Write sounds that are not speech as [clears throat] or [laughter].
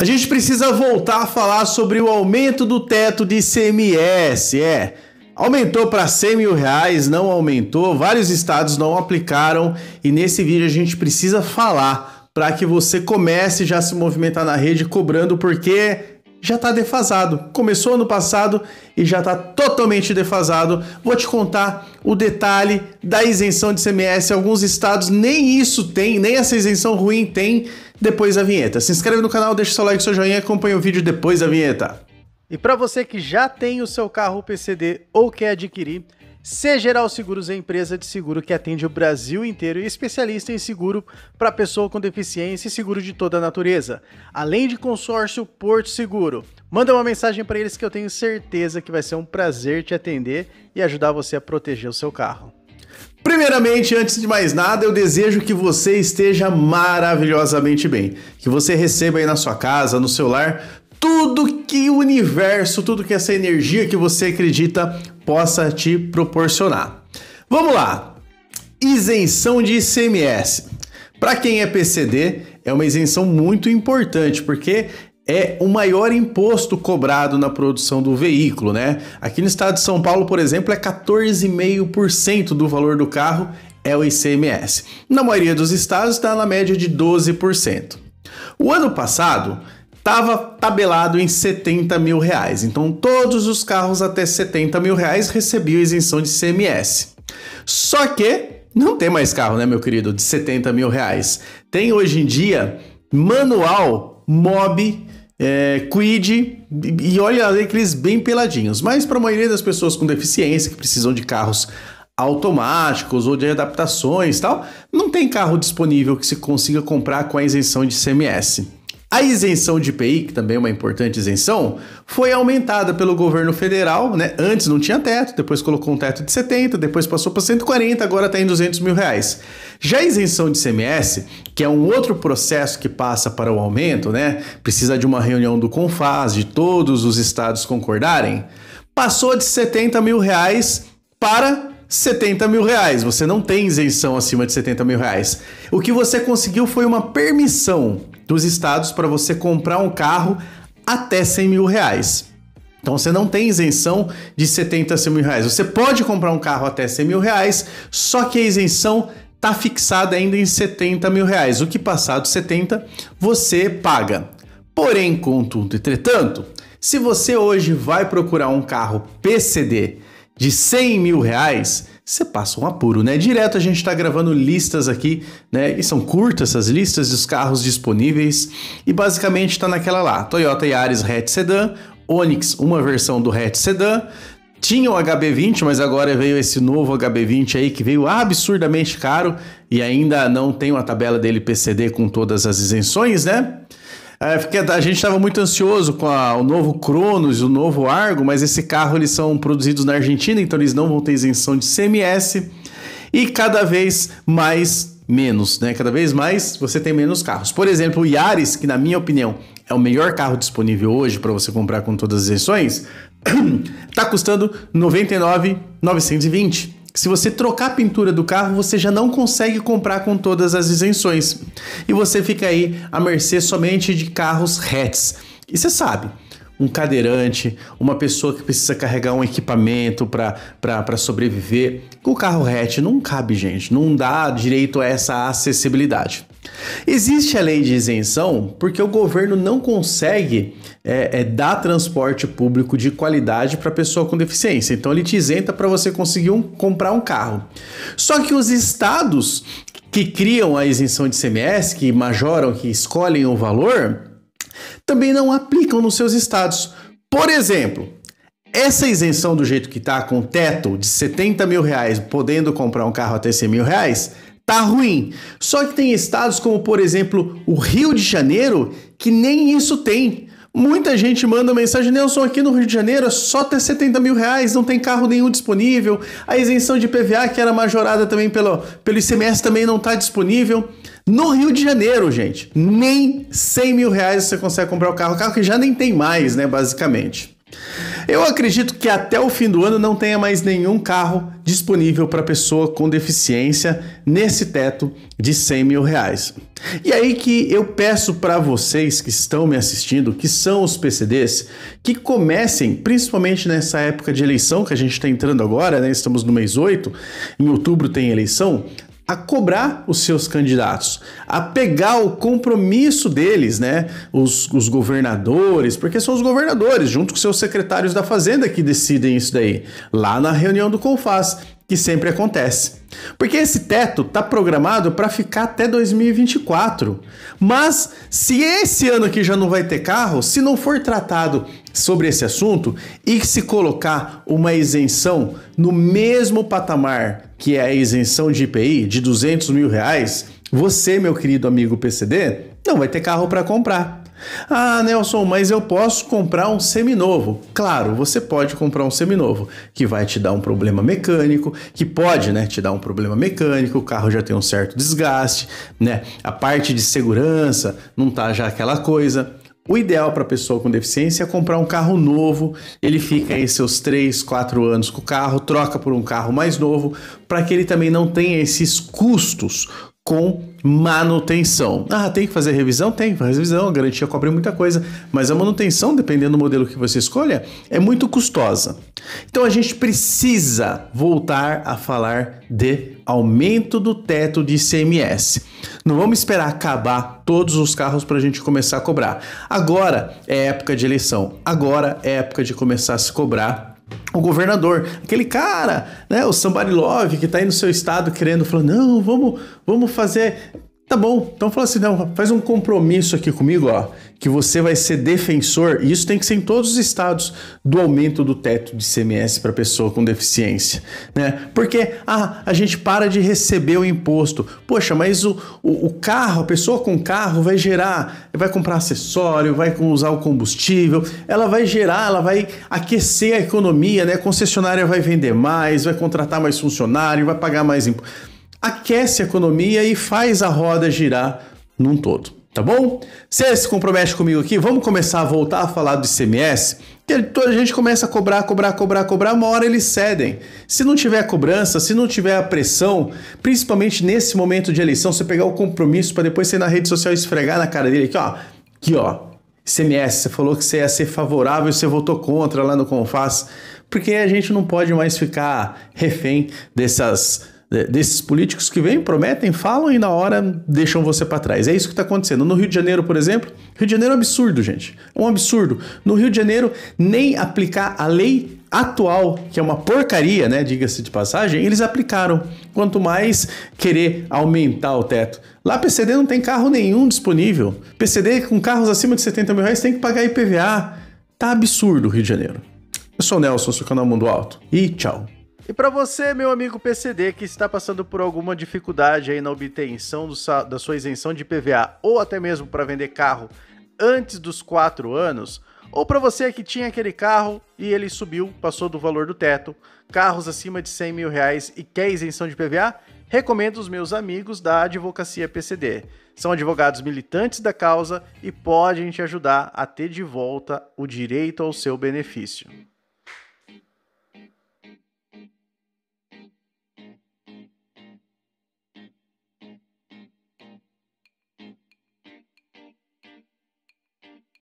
A gente precisa voltar a falar sobre o aumento do teto de ICMS. É, aumentou para 100 mil reais, não aumentou, vários estados não aplicaram e nesse vídeo a gente precisa falar para que você comece já a se movimentar na rede cobrando porque já está defasado. Começou ano passado e já está totalmente defasado. Vou te contar o detalhe da isenção de CMS. Alguns estados nem isso tem, nem essa isenção ruim tem depois da vinheta. Se inscreve no canal, deixa seu like, seu joinha e acompanha o vídeo depois da vinheta. E para você que já tem o seu carro PCD ou quer adquirir, C Geral Seguros é a empresa de seguro que atende o Brasil inteiro e é especialista em seguro para pessoa com deficiência e seguro de toda a natureza, além de consórcio Porto Seguro. Manda uma mensagem para eles que eu tenho certeza que vai ser um prazer te atender e ajudar você a proteger o seu carro. Primeiramente, antes de mais nada, eu desejo que você esteja maravilhosamente bem. Que você receba aí na sua casa, no seu lar, tudo que o universo, tudo que essa energia que você acredita possa te proporcionar. Vamos lá! Isenção de ICMS. Para quem é PCD, é uma isenção muito importante, porque é o maior imposto cobrado na produção do veículo, né? Aqui no estado de São Paulo, por exemplo, é 14,5% do valor do carro é o ICMS. Na maioria dos estados está na média de 12%. O ano passado estava tabelado em 70 mil reais, então todos os carros até 70 mil reais recebiam isenção de ICMS. Só que não tem mais carro, né, meu querido, de 70 mil reais. Tem hoje em dia manual mob é, Quid, e olha aqueles bem peladinhos. Mas para a maioria das pessoas com deficiência, que precisam de carros automáticos ou de adaptações tal, não tem carro disponível que se consiga comprar com a isenção de CMS. A isenção de IPI, que também é uma importante isenção, foi aumentada pelo governo federal, né? Antes não tinha teto, depois colocou um teto de 70, depois passou para 140, agora está em 200 mil reais. Já a isenção de CMS, que é um outro processo que passa para o aumento, né? Precisa de uma reunião do Confas, de todos os estados concordarem, passou de 70 mil reais para 70 mil reais. Você não tem isenção acima de 70 mil reais. O que você conseguiu foi uma permissão dos estados para você comprar um carro até 100 mil reais. Então você não tem isenção de 70 100 mil reais. Você pode comprar um carro até 100 mil reais, só que a isenção está fixada ainda em 70 mil reais. O que passado 70 você paga. Porém, contudo, entretanto, se você hoje vai procurar um carro PCD de 100 mil reais, você passa um apuro, né? Direto a gente está gravando listas aqui, né? E são curtas essas listas dos carros disponíveis e basicamente está naquela lá: Toyota Yaris Hatch Sedan, Onix, uma versão do Hatch Sedan. Tinha o HB20, mas agora veio esse novo HB20 aí que veio absurdamente caro e ainda não tem uma tabela dele PCD com todas as isenções, né? É, porque a gente estava muito ansioso com a, o novo Cronos e o novo Argo, mas esse carro eles são produzidos na Argentina, então eles não vão ter isenção de CMS. E cada vez mais menos, né? Cada vez mais você tem menos carros. Por exemplo, o Yaris, que na minha opinião é o melhor carro disponível hoje para você comprar com todas as isenções, está [clears throat] custando 99,920 se você trocar a pintura do carro, você já não consegue comprar com todas as isenções. E você fica aí à mercê somente de carros hatch. E você sabe, um cadeirante, uma pessoa que precisa carregar um equipamento para sobreviver. O carro hatch não cabe, gente, não dá direito a essa acessibilidade. Existe a lei de isenção porque o governo não consegue é, é, dar transporte público de qualidade para pessoa com deficiência. Então ele te isenta para você conseguir um, comprar um carro. Só que os estados que criam a isenção de CMS, que majoram, que escolhem o valor, também não aplicam nos seus estados. Por exemplo, essa isenção do jeito que está com teto de 70 mil reais, podendo comprar um carro até 100 mil reais, tá ruim. Só que tem estados como, por exemplo, o Rio de Janeiro, que nem isso tem. Muita gente manda mensagem, Nelson, aqui no Rio de Janeiro é só até 70 mil reais, não tem carro nenhum disponível, a isenção de PVA, que era majorada também pelo, pelo ICMS, também não está disponível. No Rio de Janeiro, gente, nem 100 mil reais você consegue comprar o carro, o carro que já nem tem mais, né, basicamente. Eu acredito que até o fim do ano não tenha mais nenhum carro disponível para pessoa com deficiência nesse teto de 100 mil reais. E aí que eu peço para vocês que estão me assistindo, que são os PCDs, que comecem, principalmente nessa época de eleição que a gente está entrando agora, né? estamos no mês 8, em outubro tem eleição, a cobrar os seus candidatos, a pegar o compromisso deles, né? Os, os, governadores, porque são os governadores, junto com seus secretários da Fazenda, que decidem isso daí, lá na reunião do CONFAS, que sempre acontece. Porque esse teto está programado para ficar até 2024. Mas se esse ano aqui já não vai ter carro, se não for tratado sobre esse assunto e se colocar uma isenção no mesmo patamar que é a isenção de IPI de 200 mil reais, você, meu querido amigo PCD, não vai ter carro para comprar. Ah, Nelson, mas eu posso comprar um seminovo. Claro, você pode comprar um seminovo, que vai te dar um problema mecânico, que pode, né, te dar um problema mecânico, o carro já tem um certo desgaste, né? A parte de segurança não tá já aquela coisa. O ideal para pessoa com deficiência é comprar um carro novo, ele fica aí seus 3, 4 anos com o carro, troca por um carro mais novo, para que ele também não tenha esses custos com manutenção. Ah, tem que fazer revisão? Tem que fazer revisão, a garantia cobre muita coisa, mas a manutenção, dependendo do modelo que você escolha, é muito custosa. Então a gente precisa voltar a falar de aumento do teto de ICMS. Não vamos esperar acabar todos os carros para a gente começar a cobrar. Agora é época de eleição, agora é época de começar a se cobrar o governador, aquele cara, né, o Sambarilov que está aí no seu estado querendo, falando, não, vamos, vamos fazer Tá bom, então fala assim, não, faz um compromisso aqui comigo, ó, que você vai ser defensor, e isso tem que ser em todos os estados, do aumento do teto de CMS para pessoa com deficiência, né? Porque, ah, a gente para de receber o imposto. Poxa, mas o, o, o carro, a pessoa com carro vai gerar, vai comprar acessório, vai usar o combustível, ela vai gerar, ela vai aquecer a economia, né? A concessionária vai vender mais, vai contratar mais funcionário, vai pagar mais imposto aquece a economia e faz a roda girar num todo. Tá bom? Você se compromete comigo aqui? Vamos começar a voltar a falar do ICMS? Que a gente começa a cobrar, cobrar, cobrar, cobrar, uma hora eles cedem. Se não tiver a cobrança, se não tiver a pressão, principalmente nesse momento de eleição, você pegar o compromisso para depois ser na rede social esfregar na cara dele aqui, ó. Aqui, ó. ICMS, você falou que você ia ser favorável, você votou contra lá no Confaz, porque a gente não pode mais ficar refém dessas é, desses políticos que vêm, prometem, falam e na hora deixam você para trás. É isso que está acontecendo. No Rio de Janeiro, por exemplo, Rio de Janeiro é um absurdo, gente. É um absurdo. No Rio de Janeiro, nem aplicar a lei atual, que é uma porcaria, né, diga-se de passagem, eles aplicaram. Quanto mais querer aumentar o teto. Lá PCD não tem carro nenhum disponível. PCD com carros acima de 70 mil reais tem que pagar IPVA. Tá absurdo Rio de Janeiro. Eu sou o Nelson, sou o canal Mundo Alto. E tchau. E para você, meu amigo PCD, que está passando por alguma dificuldade aí na obtenção do, da sua isenção de PVA ou até mesmo para vender carro antes dos 4 anos, ou para você que tinha aquele carro e ele subiu, passou do valor do teto, carros acima de 100 mil reais e quer isenção de PVA, recomendo os meus amigos da Advocacia PCD. São advogados militantes da causa e podem te ajudar a ter de volta o direito ao seu benefício.